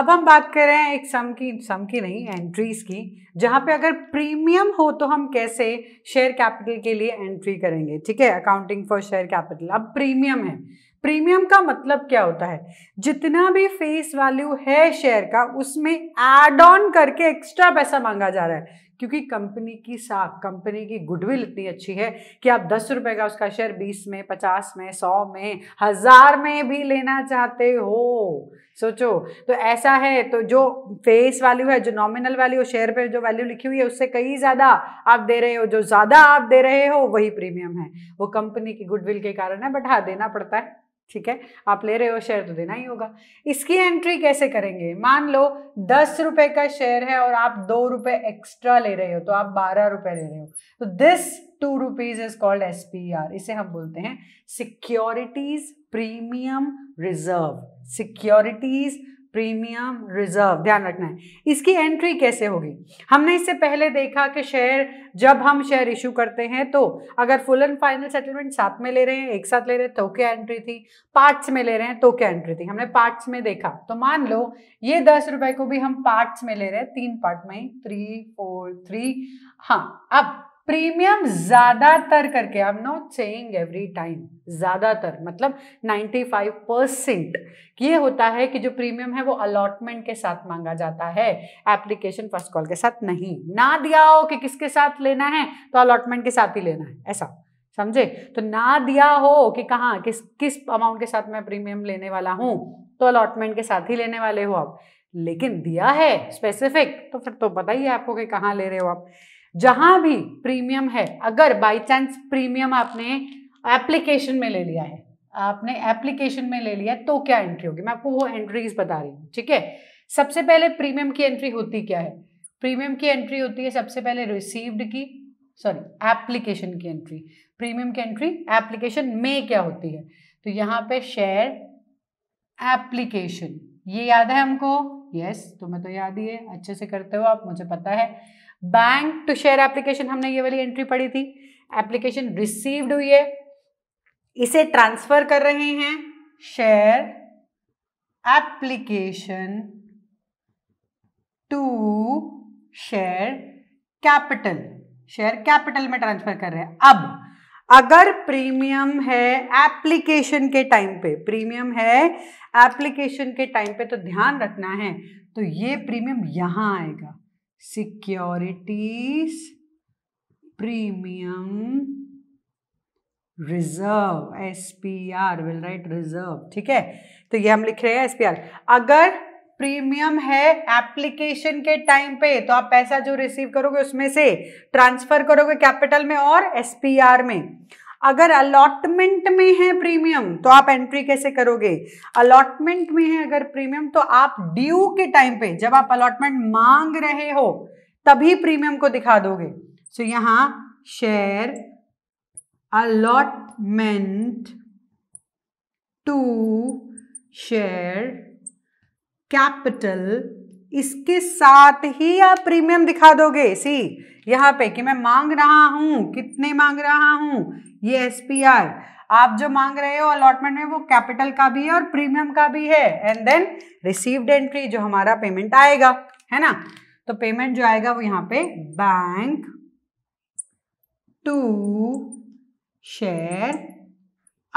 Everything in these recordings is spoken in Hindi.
अब हम बात कर रहे हैं एक सम की सम की नहीं एंट्रीज की जहां पे अगर प्रीमियम हो तो हम कैसे शेयर कैपिटल के लिए एंट्री करेंगे ठीक है अकाउंटिंग फॉर शेयर कैपिटल अब प्रीमियम है प्रीमियम का मतलब क्या होता है जितना भी फेस वैल्यू है शेयर का उसमें एड ऑन करके एक्स्ट्रा पैसा मांगा जा रहा है क्योंकि कंपनी की साख कंपनी की गुडविल इतनी अच्छी है कि आप दस रुपए का उसका शेयर बीस में पचास में सौ में हजार में भी लेना चाहते हो सोचो तो ऐसा है तो जो फेस वैल्यू है जो नॉमिनल वैल्यू शेयर पे जो वैल्यू लिखी हुई है उससे कई ज़्यादा आप दे रहे हो जो ज़्यादा आप दे रहे हो वही प्रीमियम है वो कंपनी की गुडविल के कारण है बट हाँ देना पड़ता है ठीक है आप ले रहे हो शेयर तो देना ही होगा इसकी एंट्री कैसे करेंगे मान लो दस रुपए का शेयर है और आप दो रुपए एक्स्ट्रा ले रहे हो तो आप बारह रुपए ले रहे हो तो this two rupees is called S P R इसे हम बोलते हैं securities premium reserve securities premium reserve ध्यान रखना है इसकी एंट्री कैसे होगी हमने इससे पहले देखा कि शेयर जब हम शेयर इशू करते हैं तो अगर फुल एंड फाइनल सेटलमेंट साथ में ले रहे हैं एक साथ ले रहे हैं तो क्या एंट्री थी पार्ट्स में ले रहे हैं तो क्या एंट्री थी हमने पार्ट्स में देखा तो मान लो ये दस रुपए को भी हम पार्ट्स में ले रहे हैं तीन पार्ट में थ्री फोर थ्री हाँ अब प्रीमियम ज्यादातर करके I am not saying every time ज्यादातर मतलब 95 परसेंट ये होता है कि जो प्रीमियम है वो अलॉटमेंट के साथ मांगा जाता है एप्लीकेशन फर्स्ट कॉल के साथ नहीं ना दिया हो कि किसके साथ लेना है तो अलॉटमेंट के साथ ही लेना है ऐसा समझे तो ना दिया हो कि कहाँ किस किस अमाउंट के साथ मैं प्रीमियम लेने वाला हूं तो अलॉटमेंट के साथ ही लेने वाले हो आप लेकिन दिया है स्पेसिफिक तो फिर तो पता ही है आपको कि कहाँ ले रहे हो आप जहां भी प्रीमियम है अगर बाई चांस प्रीमियम आपने एप्लीकेशन में ले लिया है आपने एप्लीकेशन में ले लिया तो क्या एंट्री होगी मैं आपको वो एंट्रीज बता रही हूँ ठीक है सबसे पहले प्रीमियम की एंट्री होती क्या है प्रीमियम की एंट्री होती है सबसे पहले रिसीव्ड की सॉरी एप्लीकेशन की एंट्री प्रीमियम की एंट्री एप्लीकेशन में क्या होती है तो यहाँ पे शेयर एप्लीकेशन ये याद है हमको यस तुम्हें तो याद ही है अच्छे से करते हो आप मुझे पता है बैंक टू शेयर एप्लीकेशन हमने ये वाली एंट्री पढ़ी थी एप्लीकेशन रिसीव्ड हुई है इसे ट्रांसफर कर रहे हैं share application to share capital share capital में ट्रांसफर कर रहे हैं अब अगर प्रीमियम है एप्लीकेशन के टाइम पे प्रीमियम है एप्लीकेशन के टाइम पे तो ध्यान रखना है तो ये प्रीमियम यहाँ आएगा securities premium reserve S P R will write reserve ठीक है तो ये हम लिख रहे हैं एस पी आर अगर प्रीमियम है एप्लीकेशन के टाइम पे तो आप पैसा जो रिसीव करोगे उसमें से ट्रांसफर करोगे कैपिटल में और एसपीआर में अगर अलॉटमेंट में है प्रीमियम तो आप एंट्री कैसे करोगे अलॉटमेंट में है अगर प्रीमियम तो आप ड्यू के टाइम पे जब आप अलॉटमेंट मांग रहे हो तभी प्रीमियम को दिखा दोगे सो so, यहां share allotment to share capital इसके साथ ही आप प्रीमियम दिखा दोगे सी यहाँ पे कि मैं मांग रहा हूं कितने मांग रहा हूं ये एस आप जो मांग रहे हो अलॉटमेंट में वो कैपिटल का भी है और प्रीमियम का भी है एंड देन रिसीव्ड एंट्री जो हमारा पेमेंट आएगा है ना तो पेमेंट जो आएगा वो यहाँ पे बैंक टू शेयर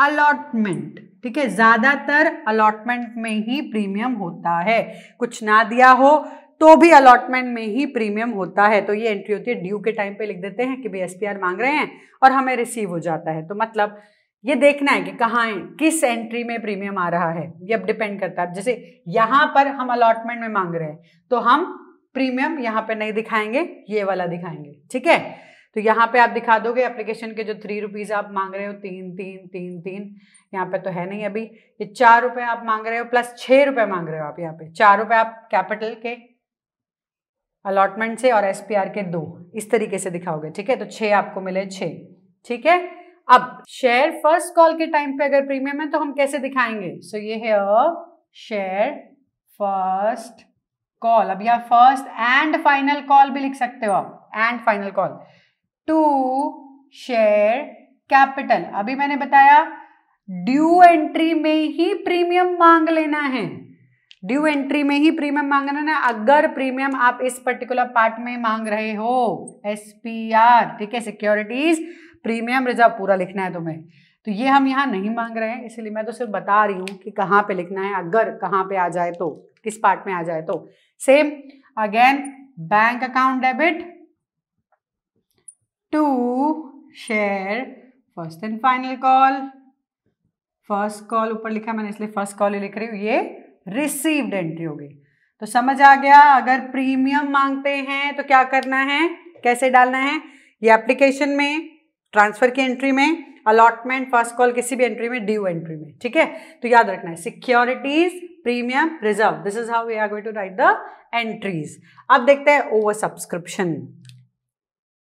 अलॉटमेंट ठीक है ज्यादातर अलॉटमेंट में ही प्रीमियम होता है कुछ ना दिया हो तो भी अलॉटमेंट में ही प्रीमियम होता है तो ये एंट्री होती है ड्यू के टाइम पे लिख देते हैं कि भाई एस मांग रहे हैं और हमें रिसीव हो जाता है तो मतलब ये देखना है कि कहाँ है किस एंट्री में प्रीमियम आ रहा है ये अब डिपेंड करता है जैसे यहां पर हम अलॉटमेंट में मांग रहे हैं तो हम प्रीमियम यहाँ पे नहीं दिखाएंगे ये वाला दिखाएंगे ठीक है तो यहाँ पे आप दिखा दोगे एप्लीकेशन के जो थ्री रुपीज़ आप मांग रहे हो तीन तीन तीन तीन यहाँ पे तो है नहीं अभी ये चार रुपए आप मांग रहे हो प्लस छह रुपए मांग रहे हो आप यहाँ पे चार रुपए आप कैपिटल के अलॉटमेंट से और एसपीआर के दो इस तरीके से दिखाओगे ठीक है तो छह आपको मिले छे ठीक है अब शेयर फर्स्ट कॉल के टाइम पे अगर प्रीमियम है तो हम कैसे दिखाएंगे सो ये है शेयर फर्स्ट कॉल अब यहाँ फर्स्ट एंड फाइनल कॉल भी लिख सकते हो आप and final call to share capital अभी मैंने बताया ड्यू एंट्री में ही प्रीमियम मांग लेना है ड्यू एंट्री में ही प्रीमियम मांग लेना है अगर प्रीमियम आप इस पर्टिकुलर पार्ट में मांग रहे हो एस पी आर ठीक है सिक्योरिटीज प्रीमियम रिजर्व पूरा लिखना है तुम्हें तो ये हम यहाँ नहीं मांग रहे हैं इसलिए मैं तो सिर्फ बता रही हूँ कि कहाँ पे लिखना है अगर कहाँ पे आ जाए तो किस पार्ट में आ जाए तो same again bank account debit to share first and final call first call ऊपर लिखा मैंने इसलिए फर्स्ट कॉल ही लिख रही हूँ ये रिसीव्ड एंट्री हो गई तो समझ आ गया अगर प्रीमियम मांगते हैं तो क्या करना है कैसे डालना है ये एप्लीकेशन में ट्रांसफर की एंट्री में अलॉटमेंट फर्स्ट कॉल किसी भी एंट्री में ड्यू एंट्री में ठीक है तो याद रखना है securities premium reserve this is how we are going to write the entries अब देखते हैं ओवर सब्सक्रिप्शन